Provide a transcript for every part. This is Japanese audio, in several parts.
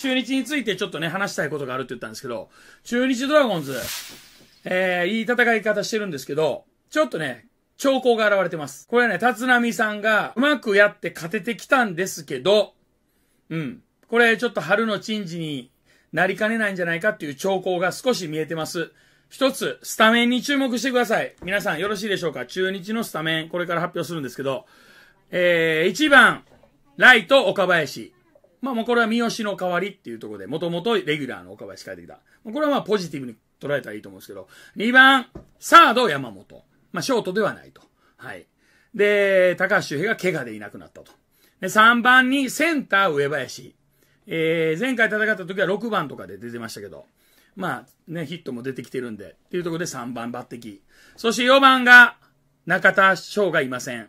中日についてちょっとね、話したいことがあるって言ったんですけど、中日ドラゴンズ、えー、いい戦い方してるんですけど、ちょっとね、兆候が現れてます。これはね、立浪さんがうまくやって勝ててきたんですけど、うん。これちょっと春の珍事になりかねないんじゃないかっていう兆候が少し見えてます。一つ、スタメンに注目してください。皆さんよろしいでしょうか中日のスタメン、これから発表するんですけど、えー、1番、ライト、岡林。まあもうこれは三好の代わりっていうところで、もともとレギュラーの岡林帰ってきた。これはまあポジティブに捉えたらいいと思うんですけど、2番、サード山本。まあショートではないと。はい。で、高橋周平が怪我でいなくなったと。で、3番にセンター上林。えー、前回戦った時は6番とかで出てましたけど、まあね、ヒットも出てきてるんで、っていうところで3番抜擢。そして4番が中田翔がいません。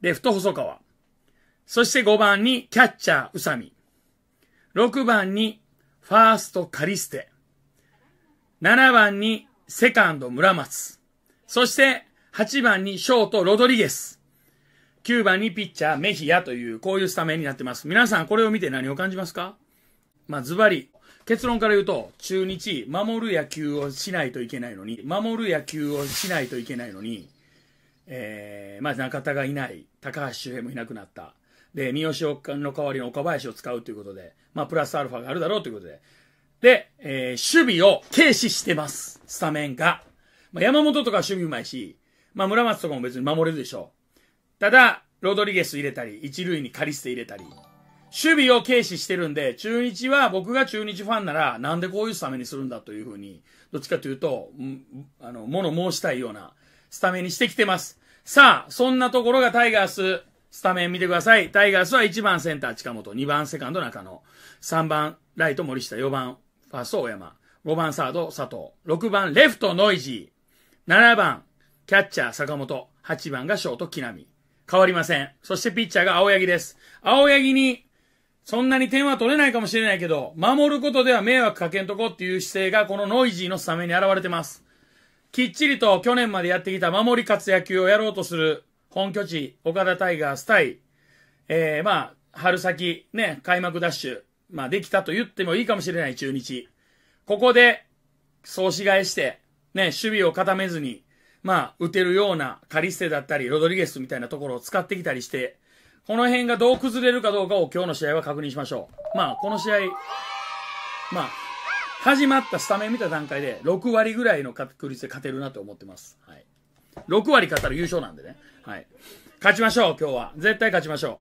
レフト細川。そして5番にキャッチャー宇佐美。6番にファーストカリステ。7番にセカンド村松。そして8番にショートロドリゲス。9番にピッチャーメヒアという、こういうスタメンになってます。皆さんこれを見て何を感じますかまあ、ズバリ。結論から言うと、中日、守る野球をしないといけないのに、守る野球をしないといけないのに、えー、まあ、中田がいない、高橋周平もいなくなった。で、三好の代わりの岡林を使うということで、まあ、プラスアルファがあるだろうということで。で、えー、守備を軽視してます。スタメンが。まあ、山本とか守備うまいし、まあ、村松とかも別に守れるでしょう。ただ、ロドリゲス入れたり、一塁にカリステ入れたり、守備を軽視してるんで、中日は、僕が中日ファンなら、なんでこういうスタメンにするんだというふうに、どっちかというと、あの、物申したいようなスタメンにしてきてます。さあ、そんなところがタイガース、スタメン見てください。タイガースは1番センター近本、2番セカンド中野、3番ライト森下、4番ファースト大山、5番サード佐藤、6番レフトノイジー、7番キャッチャー坂本、8番がショート木並。変わりません。そしてピッチャーが青柳です。青柳に、そんなに点は取れないかもしれないけど、守ることでは迷惑かけんとこっていう姿勢がこのノイジーのスタメンに現れてます。きっちりと去年までやってきた守り勝つ野球をやろうとする本拠地、岡田タイガース対、えー、まあ、春先、ね、開幕ダッシュ、まあ、できたと言ってもいいかもしれない中日。ここで、総し替えして、ね、守備を固めずに、まあ、打てるようなカリステだったり、ロドリゲスみたいなところを使ってきたりして、この辺がどう崩れるかどうかを今日の試合は確認しましょう。まあ、この試合、まあ、始まったスタメン見た段階で6割ぐらいの確率で勝てるなと思ってます。はい。6割勝ったら優勝なんでね。はい。勝ちましょう、今日は。絶対勝ちましょう。